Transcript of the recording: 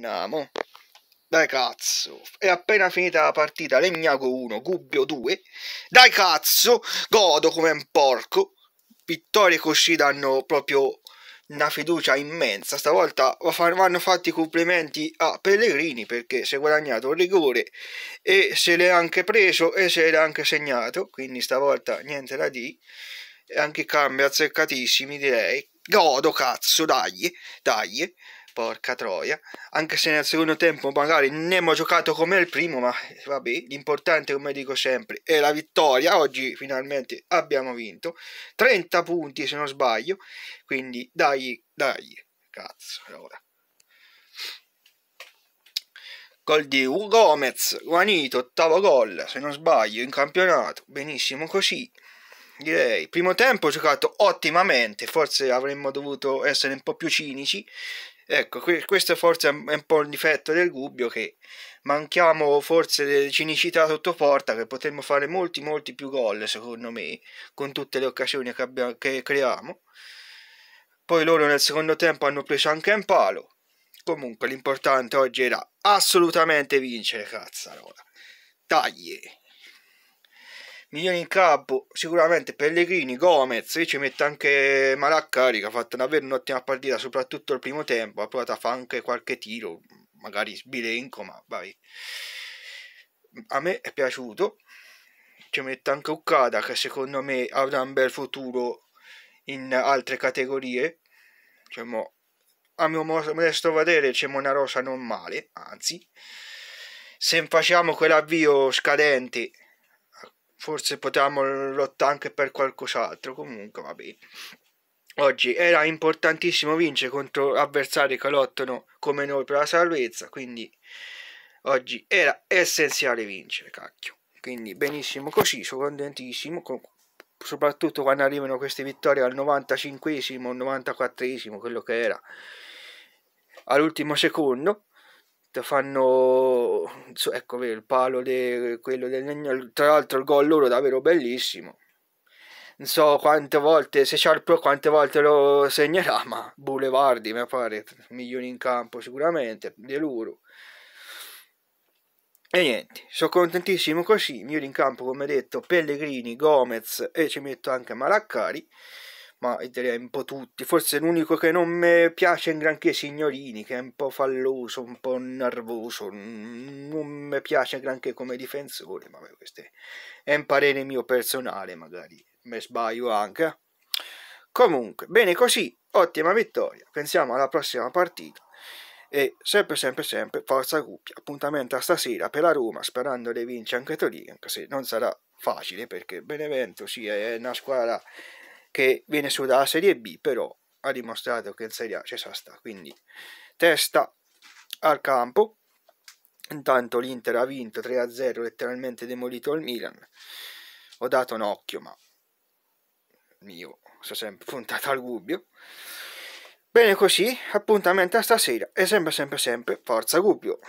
Namo. Dai cazzo, è appena finita la partita, Legnago 1, Gubbio 2. Dai cazzo, godo come un porco. Vittoria e Cuscida hanno proprio una fiducia immensa. Stavolta vanno fatti i complimenti a Pellegrini perché si è guadagnato il rigore e se l'è anche preso e se l'è anche segnato. Quindi stavolta niente da di. Anche cambi azzeccatissimi direi. Godo cazzo, dai, dai. Porca troia. Anche se nel secondo tempo magari Nemo ha giocato come il primo, ma eh, vabbè, l'importante come dico sempre è la vittoria. Oggi finalmente abbiamo vinto. 30 punti se non sbaglio, quindi dai, dai. Cazzo, allora. Gol di Hugo Gomez, Guanito, ottavo gol, se non sbaglio, in campionato. Benissimo così direi. Primo tempo giocato ottimamente, forse avremmo dovuto essere un po' più cinici. Ecco, questo forse è un po' il difetto del Gubbio che manchiamo forse di cinicità sotto porta che potremmo fare molti molti più gol secondo me con tutte le occasioni che, abbiamo, che creiamo. Poi loro nel secondo tempo hanno preso anche un palo. Comunque l'importante oggi era assolutamente vincere, cazzarola. Taglie migliori in campo sicuramente Pellegrini, Gomez, e ci metto anche Malaccari che ha fatto davvero un'ottima partita, soprattutto il primo tempo, ha provato a fare anche qualche tiro, magari sbilenco, ma vai. A me è piaciuto, ci metto anche Uccada che secondo me avrà un bel futuro in altre categorie, cioè, a mio modesto vedere c'è una rosa non male, anzi, se facciamo quell'avvio scadente forse potevamo lottare anche per qualcos'altro, comunque va bene. Oggi era importantissimo vincere contro avversari che lottano come noi per la salvezza, quindi oggi era essenziale vincere, cacchio. Quindi benissimo così, sono contentissimo, con, soprattutto quando arrivano queste vittorie al 95esimo, 94esimo, quello che era, all'ultimo secondo te fanno ecco il palo de, quello del legno tra l'altro il gol loro davvero bellissimo non so quante volte se Sharp quante volte lo segnerà ma Boulevardi mi pare milioni in campo sicuramente di loro e niente, sono contentissimo così, mio in campo come detto Pellegrini, Gomez e ci metto anche Malaccari ma direi un po' tutti. Forse l'unico che non mi piace in granché Signorini, che è un po' falloso, un po' nervoso, non mi piace granché come difensore, ma questo è un parere mio personale, magari mi sbaglio anche. Comunque, bene così, ottima vittoria, pensiamo alla prossima partita. E sempre, sempre, sempre, forza Guppia. Appuntamento a stasera per la Roma, sperando di vincere anche Torino, anche se non sarà facile perché Benevento sì, è una squadra che viene su dalla Serie B, però ha dimostrato che in Serie A ci sa sta, quindi testa al campo. Intanto l'Inter ha vinto 3-0, letteralmente demolito il Milan. Ho dato un occhio, ma mio, sono sempre puntato al dubbio. Bene così, appuntamento a stasera e sempre sempre sempre forza Gubbio.